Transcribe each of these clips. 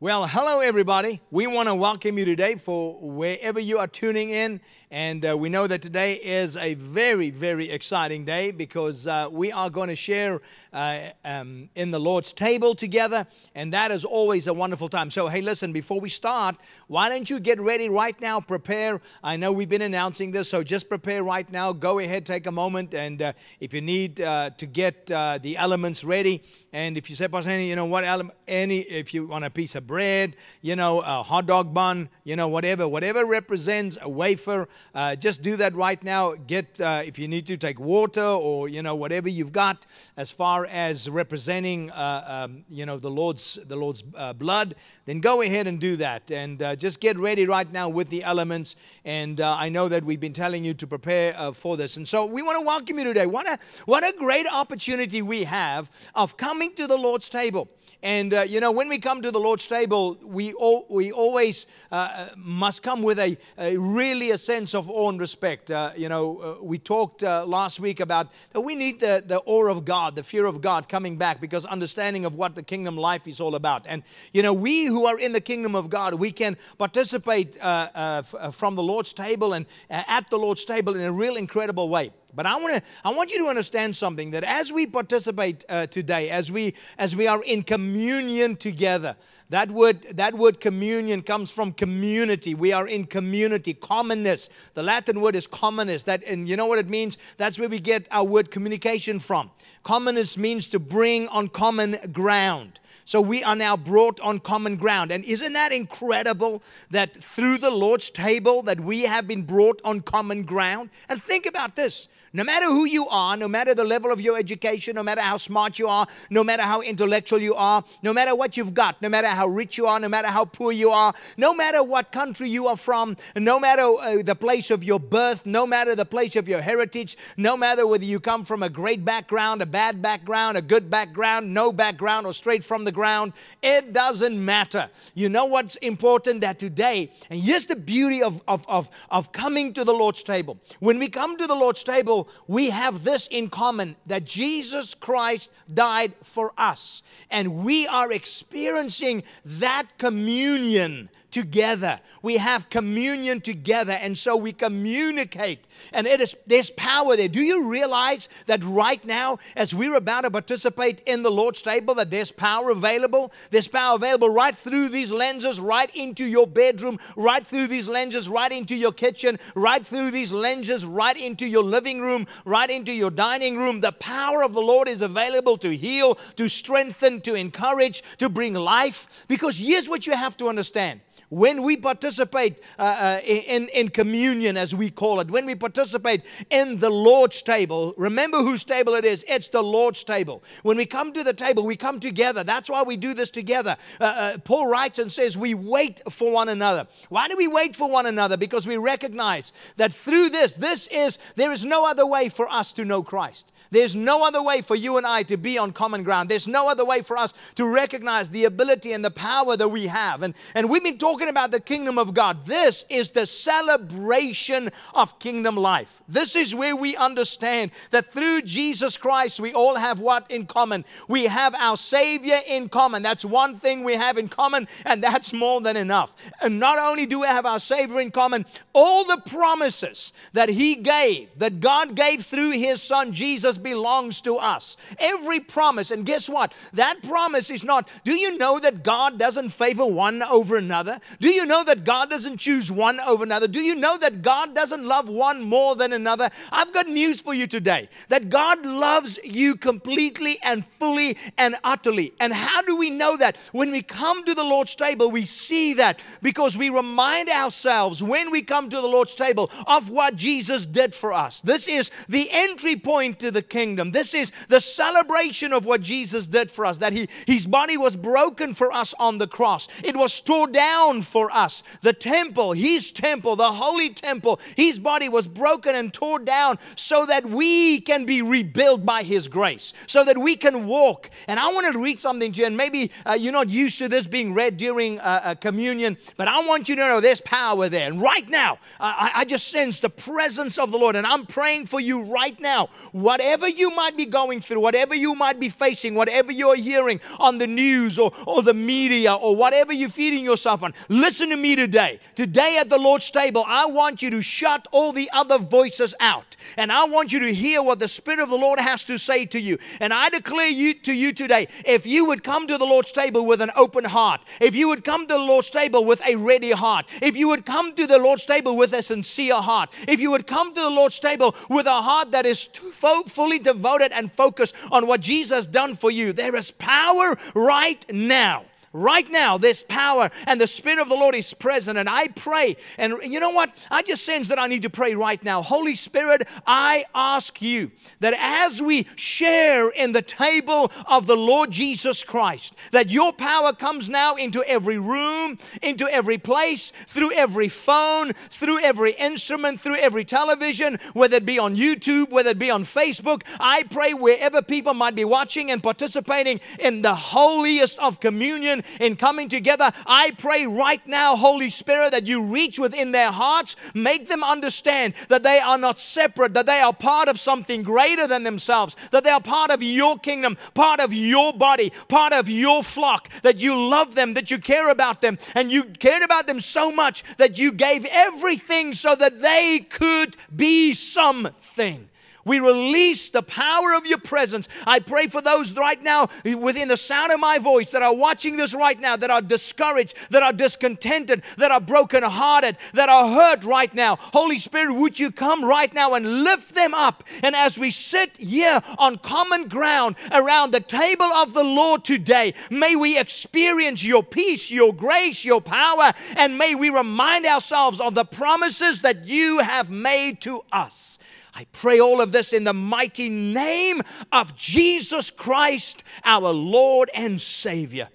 Well, hello, everybody. We want to welcome you today for wherever you are tuning in. And uh, we know that today is a very, very exciting day because uh, we are going to share uh, um, in the Lord's table together. And that is always a wonderful time. So, hey, listen, before we start, why don't you get ready right now? Prepare. I know we've been announcing this, so just prepare right now. Go ahead, take a moment. And uh, if you need uh, to get uh, the elements ready, and if you say, Pastor, you know what, any, if you want a piece of bread, you know, a hot dog bun, you know, whatever, whatever represents a wafer, uh, just do that right now. Get, uh, if you need to, take water or, you know, whatever you've got as far as representing, uh, um, you know, the Lord's, the Lord's uh, blood, then go ahead and do that. And uh, just get ready right now with the elements. And uh, I know that we've been telling you to prepare for this. And so we want to welcome you today. What a, what a great opportunity we have of coming to the Lord's table. And, uh, you know, when we come to the Lord's table, we, all, we always uh, uh, must come with a, a, really a sense of awe and respect. Uh, you know, uh, we talked uh, last week about that we need the, the awe of God, the fear of God coming back because understanding of what the kingdom life is all about. And, you know, we who are in the kingdom of God, we can participate from the Lord's table and at the Lord's table in a real incredible way. But I want to I want you to understand something that as we participate uh, today, as we as we are in communion together, that word that word communion comes from community. We are in community, commonness. The Latin word is commonness. That and you know what it means? That's where we get our word communication from. Commonness means to bring on common ground. So we are now brought on common ground. And isn't that incredible that through the Lord's table that we have been brought on common ground? And think about this. No matter who you are, no matter the level of your education, no matter how smart you are, no matter how intellectual you are, no matter what you've got, no matter how rich you are, no matter how poor you are, no matter what country you are from, no matter uh, the place of your birth, no matter the place of your heritage, no matter whether you come from a great background, a bad background, a good background, no background, or straight from the ground, it doesn't matter. You know what's important that today, and here's the beauty of, of, of, of coming to the Lord's table. When we come to the Lord's table, we have this in common that Jesus Christ died for us. And we are experiencing that communion together. We have communion together. And so we communicate. And it is, there's power there. Do you realize that right now, as we're about to participate in the Lord's table, that there's power available? There's power available right through these lenses, right into your bedroom, right through these lenses, right into your kitchen, right through these lenses, right into your living room right into your dining room. The power of the Lord is available to heal, to strengthen, to encourage, to bring life. Because here's what you have to understand when we participate uh, uh, in, in communion, as we call it, when we participate in the Lord's table, remember whose table it is. It's the Lord's table. When we come to the table, we come together. That's why we do this together. Uh, uh, Paul writes and says, We wait for one another. Why do we wait for one another? Because we recognize that through this, this is, there is no other way for us to know Christ. There's no other way for you and I to be on common ground. There's no other way for us to recognize the ability and the power that we have. And, and we've been talking talking about the kingdom of God. This is the celebration of kingdom life. This is where we understand that through Jesus Christ, we all have what in common? We have our Savior in common. That's one thing we have in common, and that's more than enough. And not only do we have our Savior in common, all the promises that He gave, that God gave through His Son Jesus, belongs to us. Every promise, and guess what? That promise is not, do you know that God doesn't favor one over another? Do you know that God doesn't choose one over another? Do you know that God doesn't love one more than another? I've got news for you today that God loves you completely and fully and utterly. And how do we know that? When we come to the Lord's table, we see that because we remind ourselves when we come to the Lord's table of what Jesus did for us. This is the entry point to the kingdom. This is the celebration of what Jesus did for us, that he, his body was broken for us on the cross. It was tore down down for us. The temple, his temple, the holy temple, his body was broken and torn down so that we can be rebuilt by his grace, so that we can walk. And I want to read something to you, and maybe uh, you're not used to this being read during uh, uh communion, but I want you to know there's power there. And right now, I, I just sense the presence of the Lord, and I'm praying for you right now. Whatever you might be going through, whatever you might be facing, whatever you're hearing on the news or, or the media or whatever you're feeding yourself on, Listen to me today. Today at the Lord's table, I want you to shut all the other voices out. And I want you to hear what the Spirit of the Lord has to say to you. And I declare you to you today, if you would come to the Lord's table with an open heart, if you would come to the Lord's table with a ready heart, if you would come to the Lord's table with a sincere heart, if you would come to the Lord's table with a heart that is fully devoted and focused on what Jesus done for you, there is power right now Right now, this power and the Spirit of the Lord is present. And I pray. And you know what? I just sense that I need to pray right now. Holy Spirit, I ask you that as we share in the table of the Lord Jesus Christ, that your power comes now into every room, into every place, through every phone, through every instrument, through every television, whether it be on YouTube, whether it be on Facebook. I pray wherever people might be watching and participating in the holiest of communion, in coming together. I pray right now, Holy Spirit, that you reach within their hearts, make them understand that they are not separate, that they are part of something greater than themselves, that they are part of your kingdom, part of your body, part of your flock, that you love them, that you care about them, and you cared about them so much that you gave everything so that they could be something. We release the power of your presence. I pray for those right now within the sound of my voice that are watching this right now, that are discouraged, that are discontented, that are brokenhearted, that are hurt right now. Holy Spirit, would you come right now and lift them up? And as we sit here on common ground around the table of the Lord today, may we experience your peace, your grace, your power, and may we remind ourselves of the promises that you have made to us. I pray all of this in the mighty name of Jesus Christ, our Lord and Savior.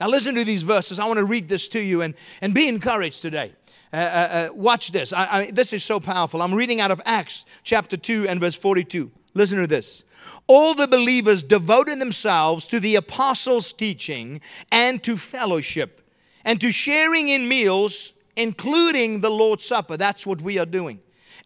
Now, listen to these verses. I want to read this to you and, and be encouraged today. Uh, uh, uh, watch this. I, I, this is so powerful. I'm reading out of Acts chapter 2 and verse 42. Listen to this. All the believers devoted themselves to the apostles' teaching and to fellowship and to sharing in meals, including the Lord's Supper. That's what we are doing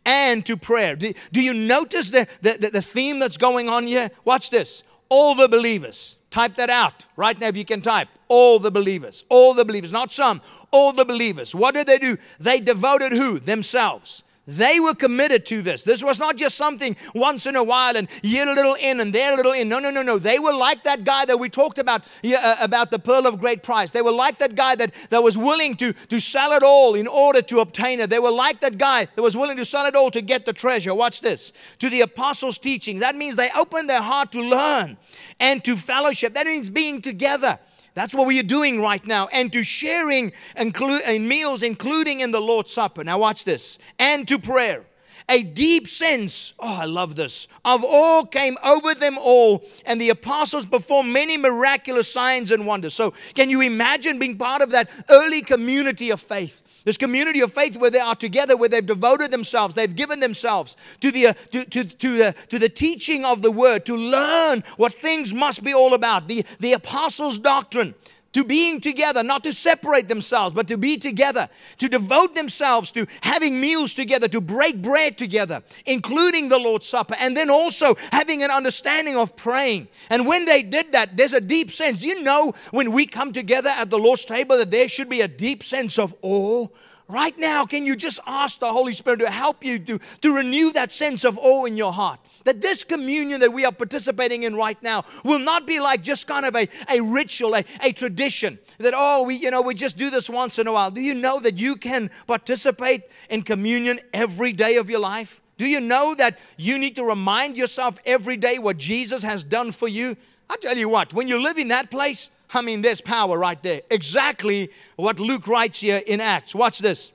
and to prayer. Do, do you notice the, the, the theme that's going on here? Watch this. All the believers. Type that out right now if you can type. All the believers. All the believers. Not some. All the believers. What did they do? They devoted who? Themselves. They were committed to this. This was not just something once in a while and here a little in and there a little in. No, no, no, no. They were like that guy that we talked about, yeah, uh, about the pearl of great price. They were like that guy that, that was willing to, to sell it all in order to obtain it. They were like that guy that was willing to sell it all to get the treasure. Watch this. To the apostles' teaching. That means they opened their heart to learn and to fellowship. That means being together. That's what we are doing right now. And to sharing inclu- in meals, including in the Lord's Supper. Now, watch this. And to prayer. A deep sense, oh, I love this, of all came over them all, and the apostles performed many miraculous signs and wonders. So, can you imagine being part of that early community of faith? This community of faith where they are together, where they've devoted themselves, they've given themselves to the, uh, to, to, to, the, to the teaching of the word, to learn what things must be all about, the, the apostles' doctrine, to being together, not to separate themselves, but to be together, to devote themselves to having meals together, to break bread together, including the Lord's Supper, and then also having an understanding of praying. And when they did that, there's a deep sense. You know, when we come together at the Lord's table, that there should be a deep sense of awe Right now, can you just ask the Holy Spirit to help you to, to renew that sense of awe in your heart? That this communion that we are participating in right now will not be like just kind of a, a ritual, a, a tradition that, oh, we, you know, we just do this once in a while. Do you know that you can participate in communion every day of your life? Do you know that you need to remind yourself every day what Jesus has done for you? I tell you what, when you live in that place, I mean, there's power right there. Exactly what Luke writes here in Acts. Watch this.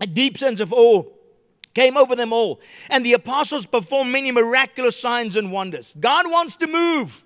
A deep sense of awe came over them all, and the apostles performed many miraculous signs and wonders. God wants to move,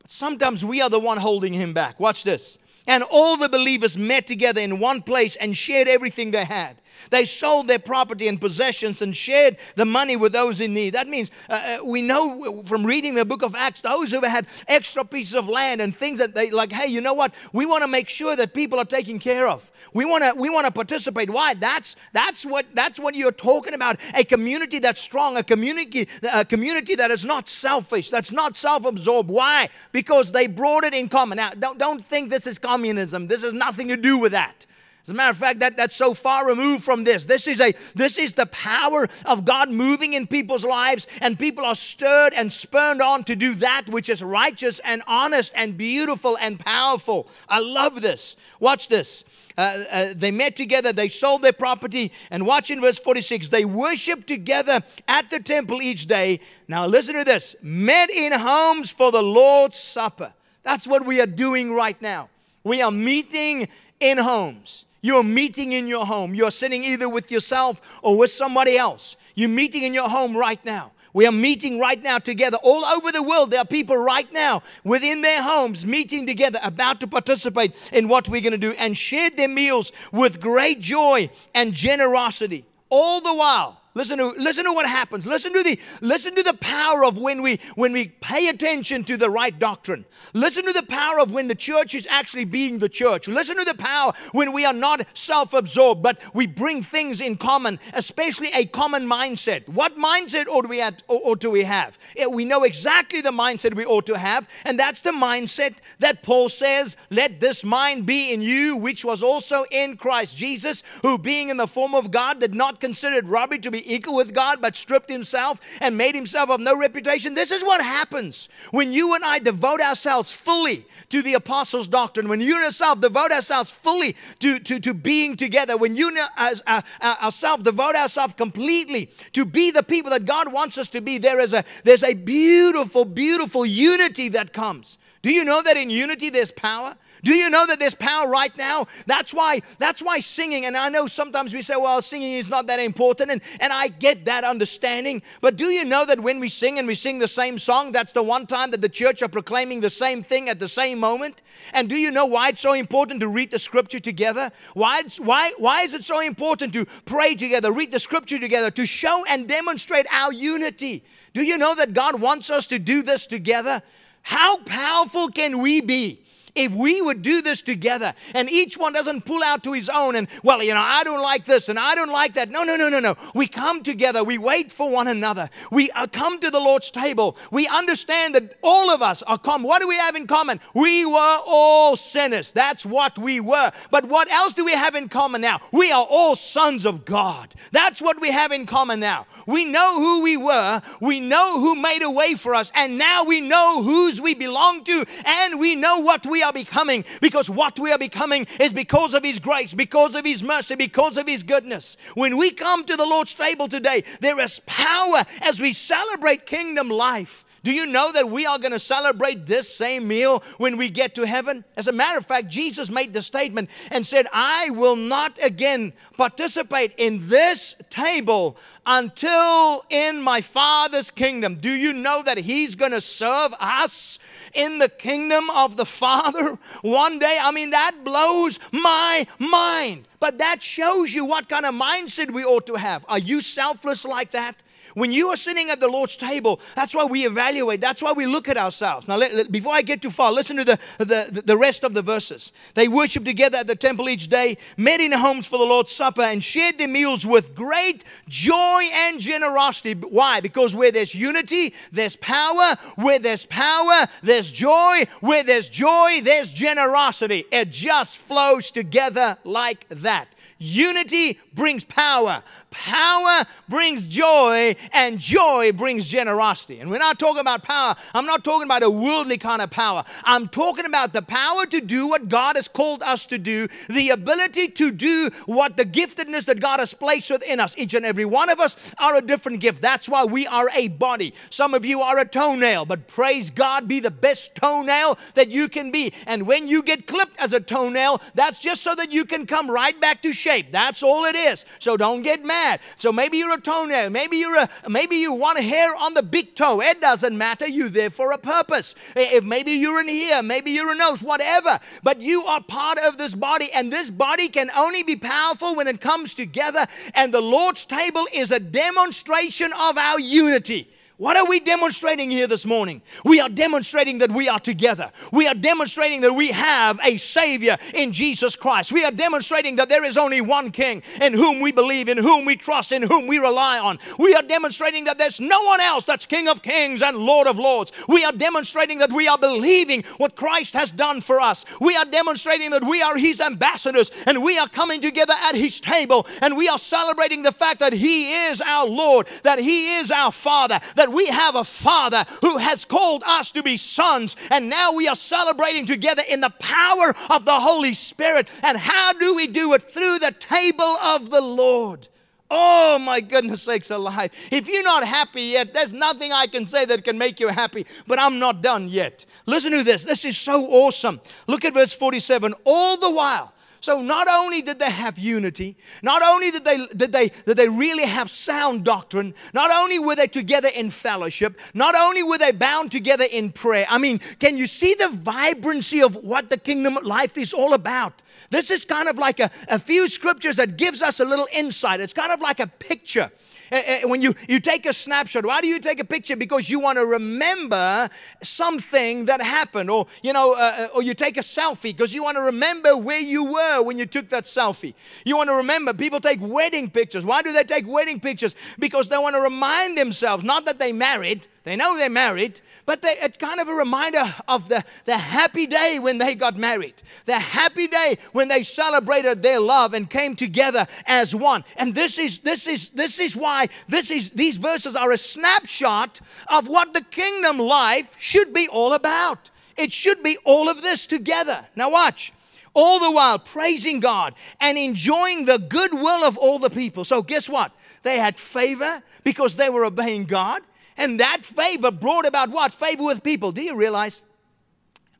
but sometimes we are the one holding him back. Watch this. And all the believers met together in one place and shared everything they had. They sold their property and possessions and shared the money with those in need. That means uh, uh, we know from reading the book of Acts, those who had extra pieces of land and things that they like, hey, you know what? We want to make sure that people are taken care of. We want to we want to participate. Why? That's that's what that's what you're talking about. A community that's strong, a community a community that is not selfish, that's not self-absorbed. Why? Because they brought it in common. Now, don't don't think this is communism. This has nothing to do with that. As a matter of fact, that, that's so far removed from this. This is a this is the power of God moving in people's lives, and people are stirred and spurned on to do that which is righteous and honest and beautiful and powerful. I love this. Watch this. Uh, uh, they met together, they sold their property, and watch in verse 46 they worshiped together at the temple each day. Now, listen to this met in homes for the Lord's Supper. That's what we are doing right now. We are meeting in homes. You're meeting in your home. You're sitting either with yourself or with somebody else. You're meeting in your home right now. We are meeting right now together. All over the world, there are people right now within their homes meeting together, about to participate in what we're going to do, and shared their meals with great joy and generosity. All the while, Listen to, listen to what happens. Listen to, the, listen to the power of when we, when we pay attention to the right doctrine. Listen to the power of when the church is actually being the church. Listen to the power when we are not self absorbed, but we bring things in common, especially a common mindset. What mindset ought, we at, ought we have? We know exactly the mindset we ought to have, and that's the mindset that Paul says, Let this mind be in you, which was also in Christ Jesus, who being in the form of God did not consider it robbery to be equal with God, but stripped himself and made himself of no reputation. This is what happens when you and I devote ourselves fully to the apostles' doctrine, when you and yourself devote ourselves fully to, to, to being together, when you as uh, uh, ourselves devote ourselves completely to be the people that God wants us to be, there is a there's a beautiful, beautiful unity that comes. Do you know that in unity there's power? Do you know that there's power right now? That's why that's why singing, and I know sometimes we say, well, singing is not that important, and, and I get that understanding. But do you know that when we sing and we sing the same song, that's the one time that the church are proclaiming the same thing at the same moment? And do you know why it's so important to read the scripture together? Why, why, why is it so important to pray together, read the scripture together, to show and demonstrate our unity? Do you know that God wants us to do this together? How powerful can we be? if we would do this together and each one doesn't pull out to his own and, well, you know, I don't like this and I don't like that. No, no, no, no, no. We come together. We wait for one another. We uh, come to the Lord's table. We understand that all of us are common. What do we have in common? We were all sinners. That's what we were. But what else do we have in common now? We are all sons of God. That's what we have in common now. We know who we were. We know who made a way for us. And now we know whose we belong to. And we know what we are becoming because what we are becoming is because of His grace, because of His mercy, because of His goodness. When we come to the Lord's table today, there is power as we celebrate kingdom life. Do you know that we are going to celebrate this same meal when we get to heaven? As a matter of fact, Jesus made the statement and said, I will not again participate in this table until in my Father's kingdom. Do you know that He's going to serve us in the kingdom of the Father one day? I mean, that blows my mind. But that shows you what kind of mindset we ought to have. Are you selfless like that? When you are sitting at the Lord's table, that's why we evaluate. That's why we look at ourselves. Now, let, let, before I get too far, listen to the, the, the rest of the verses. They worshiped together at the temple each day, met in homes for the Lord's Supper, and shared their meals with great joy and generosity. Why? Because where there's unity, there's power. Where there's power, there's joy. Where there's joy, there's generosity. It just flows together like that. Unity brings power, power brings joy, and joy brings generosity. And when I talk about power, I'm not talking about a worldly kind of power. I'm talking about the power to do what God has called us to do, the ability to do what the giftedness that God has placed within us. Each and every one of us are a different gift. That's why we are a body. Some of you are a toenail, but praise God, be the best toenail that you can be. And when you get clipped as a toenail, that's just so that you can come right back to shape. That's all it is. So don't get mad. So maybe you're a toenail. Maybe you're a maybe you want a hair on the big toe. It doesn't matter. You're there for a purpose. If maybe you're in here. maybe you're a nose, whatever. But you are part of this body, and this body can only be powerful when it comes together. And the Lord's table is a demonstration of our unity. What are we demonstrating here this morning? We are demonstrating that we are together. We are demonstrating that we have a Savior in Jesus Christ. We are demonstrating that there is only one King in whom we believe, in whom we trust, in whom we rely on. We are demonstrating that there's no one else that's King of Kings and Lord of Lords. We are demonstrating that we are believing what Christ has done for us. We are demonstrating that we are His ambassadors and we are coming together at His table and we are celebrating the fact that He is our Lord, that He is our Father, that that we have a Father who has called us to be sons, and now we are celebrating together in the power of the Holy Spirit. And how do we do it? Through the table of the Lord. Oh my goodness sakes alive. If you're not happy yet, there's nothing I can say that can make you happy, but I'm not done yet. Listen to this. This is so awesome. Look at verse 47. All the while, so not only did they have unity, not only did they, did they, did they really have sound doctrine, not only were they together in fellowship, not only were they bound together in prayer. I mean, can you see the vibrancy of what the kingdom life is all about? This is kind of like a, a few scriptures that gives us a little insight. It's kind of like a picture. Eh, eh, when you, you take a snapshot, why do you take a picture? Because you want to remember something that happened. Or, you know, uh, uh or you take a selfie because you want to remember where you were when you took that selfie. You want to remember. People take wedding pictures. Why do they take wedding pictures? Because they want to remind themselves, not that they married, they know they're married, but they, it's kind of a reminder of the, the happy day when they got married, the happy day when they celebrated their love and came together as one. And this is this is this is why this is these verses are a snapshot of what the kingdom life should be all about. It should be all of this together. Now watch all the while praising God and enjoying the goodwill of all the people. So, guess what? They had favor because they were obeying God. And that favor brought about what? Favor with people. Do you realize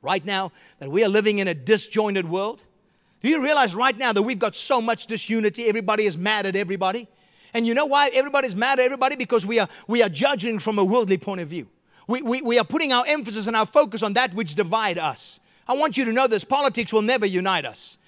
right now that we are living in a disjointed world? Do you realize right now that we've got so much disunity? Everybody is mad at everybody. And you know why everybody's mad at everybody? Because we are, we are judging from a worldly point of view. We, we, we are putting our emphasis and our focus on that which divide us. I want you to know this politics will never unite us.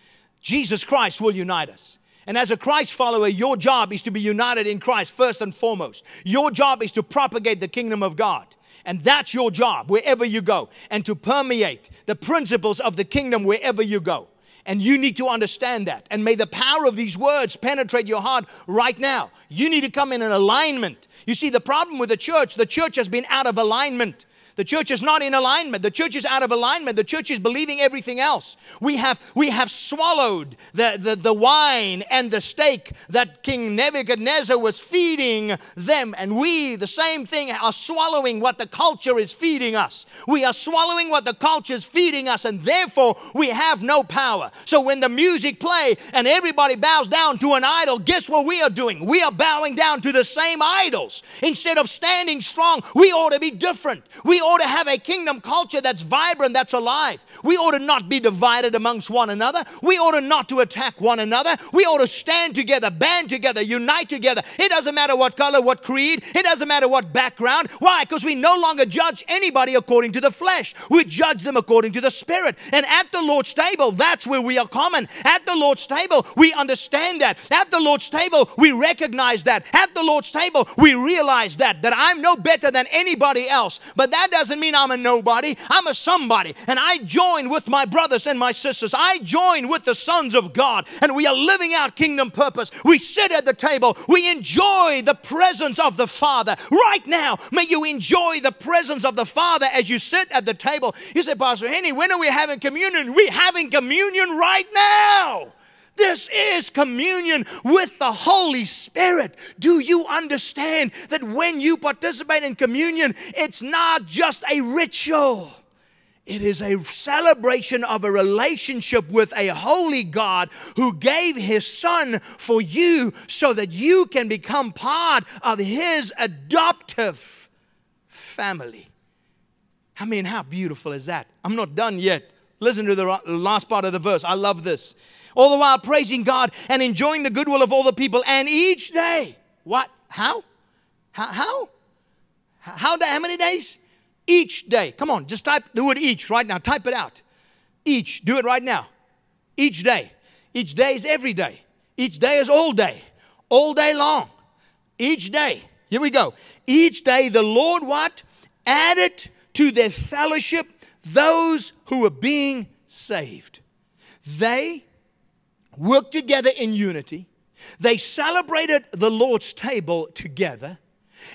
Jesus Christ will unite us. And as a Christ follower, your job is to be united in Christ first and foremost. Your job is to propagate the kingdom of God. And that's your job wherever you go, and to permeate the principles of the kingdom wherever you go. And you need to understand that. And may the power of these words penetrate your heart right now. You need to come in an alignment. You see, the problem with the church, the church has been out of alignment. The church is not in alignment. The church is out of alignment. The church is believing everything else. We have, we have swallowed the, the, the wine and the steak that King Nebuchadnezzar was feeding them. And we, the same thing, are swallowing what the culture is feeding us. We are swallowing what the culture is feeding us, and therefore we have no power. So when the music play and everybody bows down to an idol, guess what we are doing? We are bowing down to the same idols. Instead of standing strong, we ought to be different. We ought to have a kingdom culture that's vibrant, that's alive. We ought to not be divided amongst one another. We ought to not to attack one another. We ought to stand together, band together, unite together. It doesn't matter what color, what creed. It doesn't matter what background. Why? Because we no longer judge anybody according to the flesh. We judge them according to the spirit. And at the Lord's table, that's where we are common. At the Lord's table, we understand that. At the Lord's table, we recognize that. At the Lord's table, we realize that, that I'm no better than anybody else. But that doesn't mean I'm a nobody, I'm a somebody. And I join with my brothers and my sisters, I join with the sons of God, and we are living out kingdom purpose. We sit at the table, we enjoy the presence of the Father. Right now, may you enjoy the presence of the Father as you sit at the table. You say, Pastor Henny, when are we having communion? We're having communion right now. This is communion with the Holy Spirit. Do you understand that when you participate in communion, it's not just a ritual? It is a celebration of a relationship with a holy God who gave his son for you so that you can become part of his adoptive family. I mean, how beautiful is that? I'm not done yet. Listen to the last part of the verse. I love this all the while praising God and enjoying the goodwill of all the people. And each day, what? How? How? How? How, how many days? Each day. Come on, just type the word each right now. Type it out. Each. Do it right now. Each day. Each day is every day. Each day is all day. All day long. Each day. Here we go. Each day the Lord what? Added to their fellowship those who were being saved. They worked together in unity. They celebrated the Lord's table together.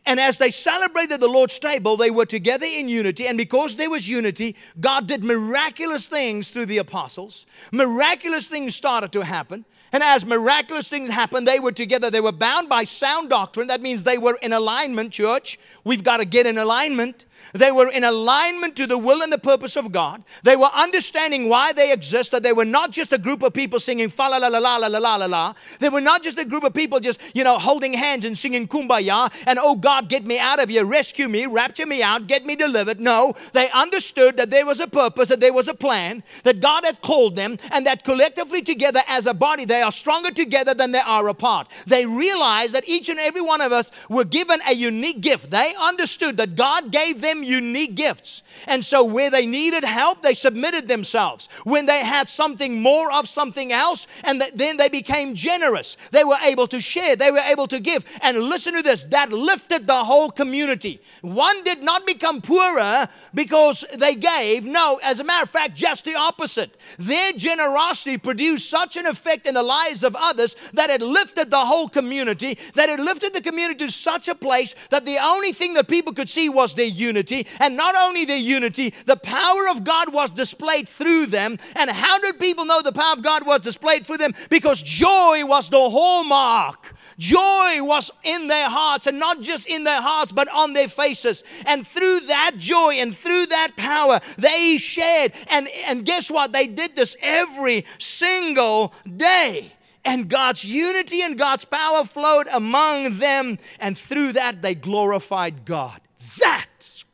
And as they celebrated the Lord's table, they were together in unity. And because there was unity, God did miraculous things through the apostles. Miraculous things started to happen. And as miraculous things happened, they were together. They were bound by sound doctrine. That means they were in alignment, church. We've got to get in alignment. They were in alignment to the will and the purpose of God. They were understanding why they exist. That They were not just a group of people singing fa la la la la la la la la. They were not just a group of people just, you know, holding hands and singing kumbaya and, oh God, get me out of here, rescue me, rapture me out, get me delivered. No, they understood that there was a purpose, that there was a plan, that God had called them, and that collectively together as a body, they are stronger together than they are apart. They realized that each and every one of us were given a unique gift. They understood that God gave them them unique gifts. And so, where they needed help, they submitted themselves. When they had something more of something else, and then they became generous, they were able to share, they were able to give. And listen to this that lifted the whole community. One did not become poorer because they gave. No, as a matter of fact, just the opposite. Their generosity produced such an effect in the lives of others that it lifted the whole community, that it lifted the community to such a place that the only thing that people could see was their unity unity. And not only their unity, the power of God was displayed through them. And how did people know the power of God was displayed through them? Because joy was the hallmark. Joy was in their hearts, and not just in their hearts, but on their faces. And through that joy and through that power, they shared. And, and guess what? They did this every single day and God's unity and God's power flowed among them, and through that they glorified God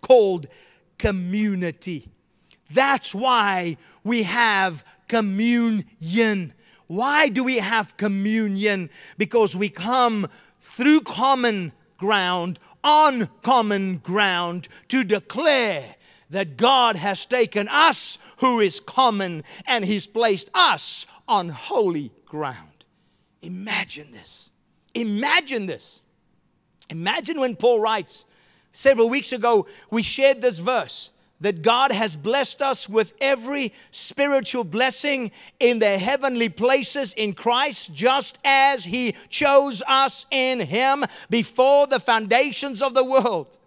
called community. That's why we have communion. Why do we have communion? Because we come through common ground, on common ground, to declare that God has taken us who is common and He's placed us on holy ground. Imagine this. Imagine this. Imagine when Paul writes Several weeks ago, we shared this verse that God has blessed us with every spiritual blessing in the heavenly places in Christ, just as He chose us in Him before the foundations of the world.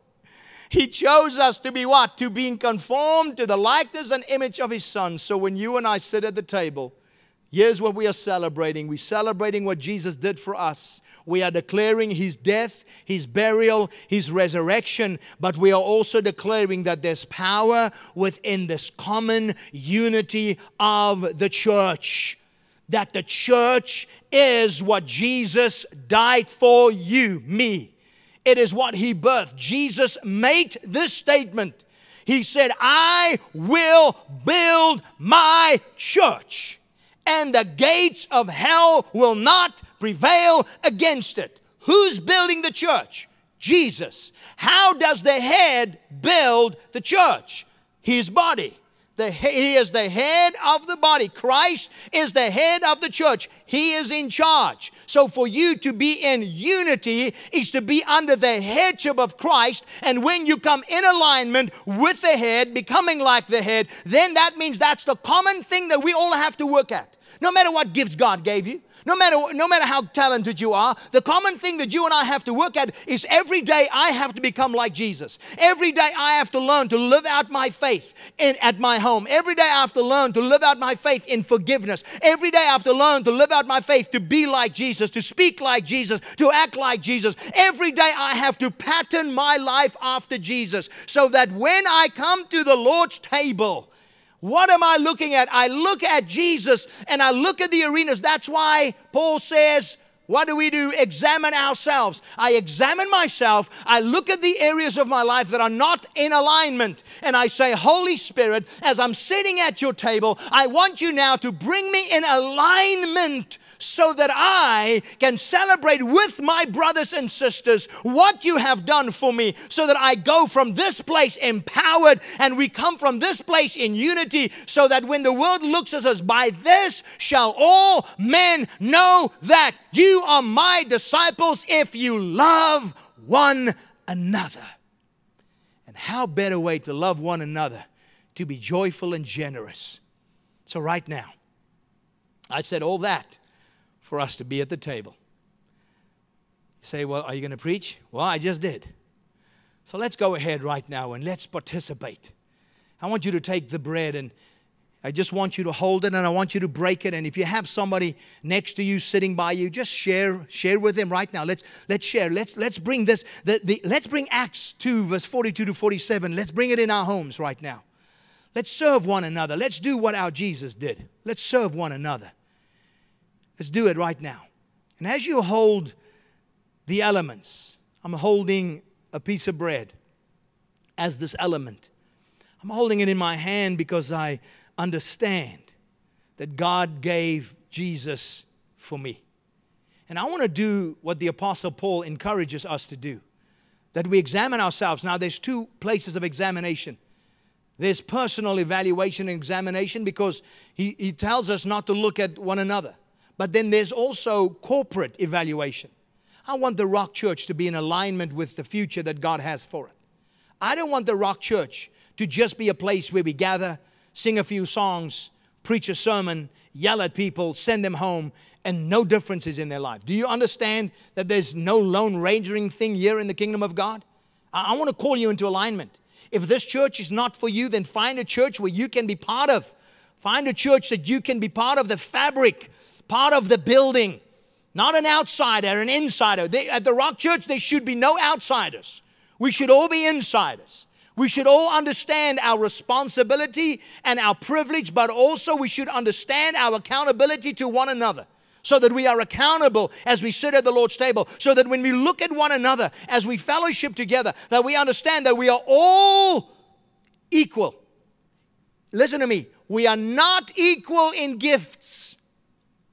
He chose us to be what? To being conformed to the likeness and image of His Son. So when you and I sit at the table, Here's what we are celebrating. We're celebrating what Jesus did for us. We are declaring his death, his burial, his resurrection, but we are also declaring that there's power within this common unity of the church. That the church is what Jesus died for you, me. It is what he birthed. Jesus made this statement. He said, I will build my church and the gates of hell will not prevail against it. Who's building the church? Jesus. How does the head build the church? His body. The, he is the head of the body. Christ is the head of the church. He is in charge. So for you to be in unity is to be under the headship of Christ. And when you come in alignment with the head, becoming like the head, then that means that's the common thing that we all have to work at. No matter what gifts God gave you, no matter, no matter how talented you are, the common thing that you and I have to work at is every day I have to become like Jesus. Every day I have to learn to live out my faith in, at my home. Every day I have to learn to live out my faith in forgiveness. Every day I have to learn to live out my faith to be like Jesus, to speak like Jesus, to act like Jesus. Every day I have to pattern my life after Jesus so that when I come to the Lord's table, what am I looking at? I look at Jesus and I look at the arenas. That's why Paul says, what do we do? Examine ourselves. I examine myself. I look at the areas of my life that are not in alignment. And I say, Holy Spirit, as I'm sitting at your table, I want you now to bring me in alignment so that I can celebrate with my brothers and sisters what you have done for me, so that I go from this place empowered and we come from this place in unity, so that when the world looks at us, by this shall all men know that you are my disciples if you love one another. And how better way to love one another to be joyful and generous? So, right now, I said all that for us to be at the table. You say, Well, are you going to preach? Well, I just did. So let's go ahead right now and let's participate. I want you to take the bread and I just want you to hold it and I want you to break it. And if you have somebody next to you sitting by you, just share, share with them right now. Let's let's share. Let's let's bring this, the, the let's bring Acts 2, verse 42 to 47. Let's bring it in our homes right now. Let's serve one another. Let's do what our Jesus did. Let's serve one another. Let's do it right now. And as you hold the elements, I'm holding a piece of bread as this element. I'm holding it in my hand because I understand that God gave Jesus for me. And I want to do what the Apostle Paul encourages us to do that we examine ourselves. Now, there's two places of examination there's personal evaluation and examination because he, he tells us not to look at one another, but then there's also corporate evaluation. I want the Rock Church to be in alignment with the future that God has for it. I don't want the Rock Church to just be a place where we gather, sing a few songs, preach a sermon, yell at people, send them home, and no differences in their life. Do you understand that there's no lone rangering thing here in the kingdom of God? I, I want to call you into alignment. If this church is not for you, then find a church where you can be part of. Find a church that you can be part of the fabric, part of the building, not an outsider, an insider. They, at the Rock Church, there should be no outsiders. We should all be insiders. We should all understand our responsibility and our privilege, but also we should understand our accountability to one another so that we are accountable as we sit at the Lord's table, so that when we look at one another, as we fellowship together, that we understand that we are all equal. Listen to me, we are not equal in gifts.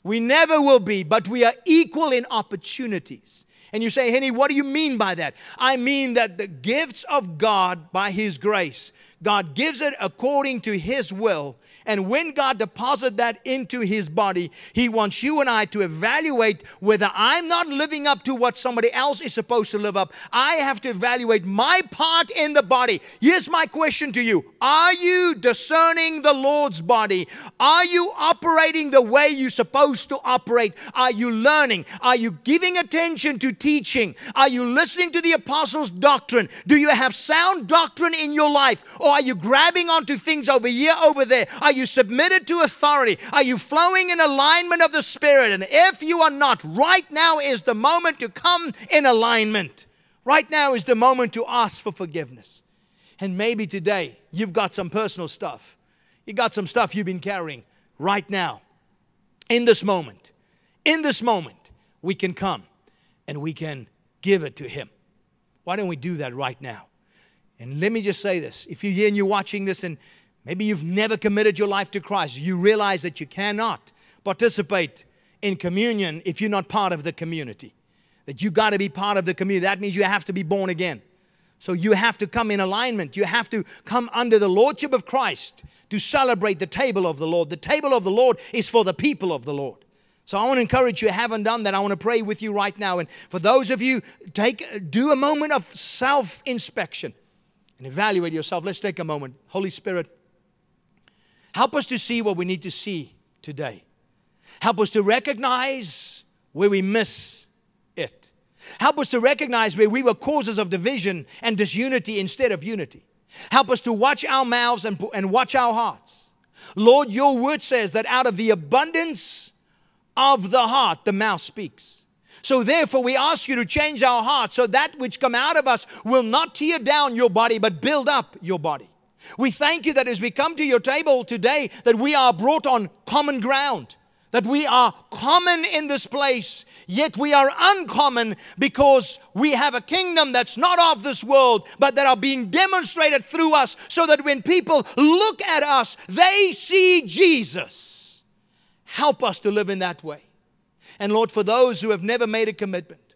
We never will be, but we are equal in opportunities. And you say, Henny, what do you mean by that? I mean that the gifts of God by His grace God gives it according to His will. And when God deposits that into His body, He wants you and I to evaluate whether I'm not living up to what somebody else is supposed to live up. I have to evaluate my part in the body. Here's my question to you Are you discerning the Lord's body? Are you operating the way you're supposed to operate? Are you learning? Are you giving attention to teaching? Are you listening to the apostles' doctrine? Do you have sound doctrine in your life? Or are you grabbing onto things over here, over there? Are you submitted to authority? Are you flowing in alignment of the Spirit? And if you are not, right now is the moment to come in alignment. Right now is the moment to ask for forgiveness. And maybe today you've got some personal stuff. You got some stuff you've been carrying right now. In this moment, in this moment, we can come and we can give it to Him. Why don't we do that right now? And let me just say this if you're here and you're watching this and maybe you've never committed your life to Christ, you realize that you cannot participate in communion if you're not part of the community. That you got to be part of the community. That means you have to be born again. So you have to come in alignment. You have to come under the lordship of Christ to celebrate the table of the Lord. The table of the Lord is for the people of the Lord. So I want to encourage you, haven't done that, I want to pray with you right now. And for those of you, take do a moment of self-inspection and evaluate yourself. Let's take a moment. Holy Spirit, help us to see what we need to see today. Help us to recognize where we miss it. Help us to recognize where we were causes of division and disunity instead of unity. Help us to watch our mouths and, and watch our hearts. Lord, your word says that out of the abundance of the heart, the mouth speaks. So therefore, we ask you to change our hearts so that which come out of us will not tear down your body, but build up your body. We thank you that as we come to your table today, that we are brought on common ground, that we are common in this place, yet we are uncommon because we have a kingdom that's not of this world, but that are being demonstrated through us so that when people look at us, they see Jesus. Help us to live in that way. And Lord, for those who have never made a commitment,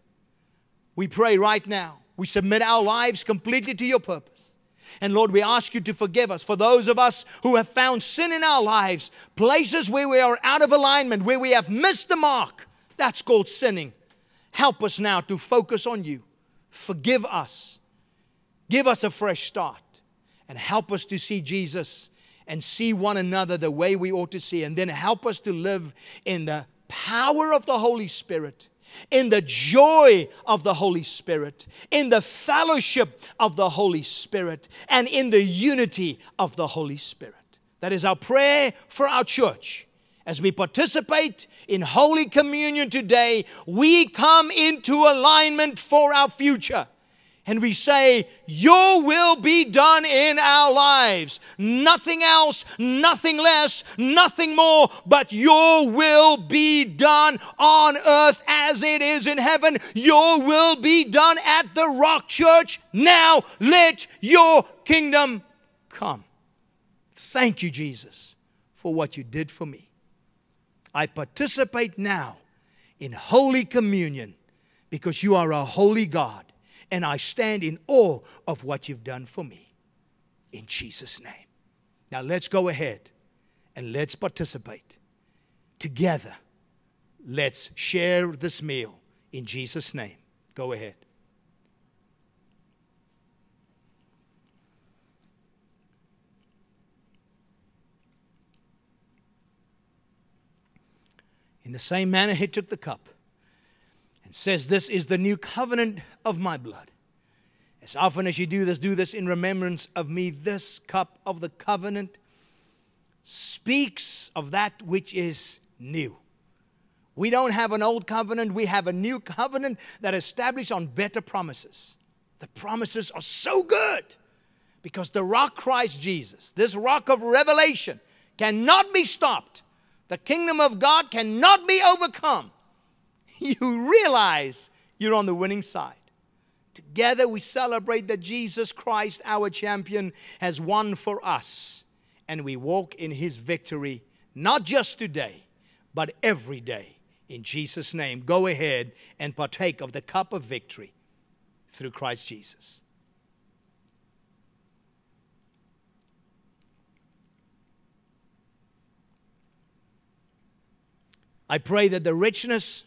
we pray right now. We submit our lives completely to your purpose. And Lord, we ask you to forgive us for those of us who have found sin in our lives, places where we are out of alignment, where we have missed the mark. That's called sinning. Help us now to focus on you. Forgive us. Give us a fresh start and help us to see Jesus and see one another the way we ought to see. And then help us to live in the power of the Holy Spirit, in the joy of the Holy Spirit, in the fellowship of the Holy Spirit, and in the unity of the Holy Spirit. That is our prayer for our church. As we participate in Holy Communion today, we come into alignment for our future and we say, Your will be done in our lives. Nothing else, nothing less, nothing more, but Your will be done on earth as it is in heaven. Your will be done at the Rock Church now. Let Your kingdom come. Thank you, Jesus, for what you did for me. I participate now in Holy Communion because you are a holy God and I stand in awe of what you've done for me. In Jesus' name. Now let's go ahead and let's participate together. Let's share this meal in Jesus' name. Go ahead. In the same manner, he took the cup says, This is the new covenant of my blood. As often as you do this, do this in remembrance of me. This cup of the covenant speaks of that which is new. We don't have an old covenant, we have a new covenant that is established on better promises. The promises are so good because the rock Christ Jesus, this rock of revelation, cannot be stopped. The kingdom of God cannot be overcome. you realize you're on the winning side. Together we celebrate that Jesus Christ, our champion, has won for us, and we walk in his victory, not just today, but every day. In Jesus' name, go ahead and partake of the cup of victory through Christ Jesus. I pray that the richness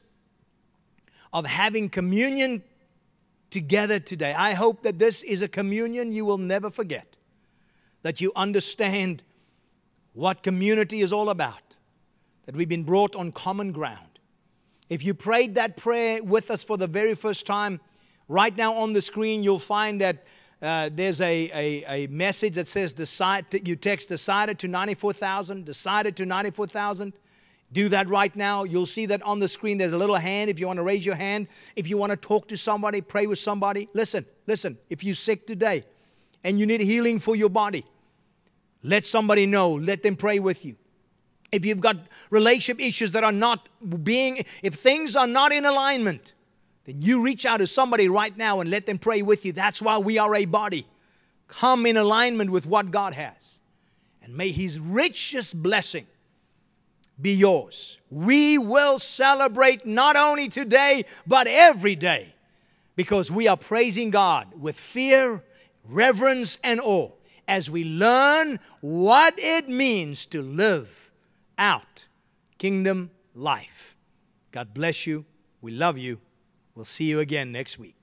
of having communion together today. I hope that this is a communion you will never forget, that you understand what community is all about, that we've been brought on common ground. If you prayed that prayer with us for the very first time, right now on the screen, you'll find that. Uh, there's a, a, a, message that says decide you text decided to 94,000, decided to 94,000. Do that right now. You'll see that on the screen. There's a little hand if you want to raise your hand. If you want to talk to somebody, pray with somebody. Listen, listen. If you're sick today and you need healing for your body, let somebody know. Let them pray with you. If you've got relationship issues that are not being, if things are not in alignment, then you reach out to somebody right now and let them pray with you. That's why we are a body. Come in alignment with what God has. And may His richest blessing be yours. We will celebrate not only today, but every day because we are praising God with fear, reverence, and awe as we learn what it means to live out kingdom life. God bless you. We love you. We'll see you again next week.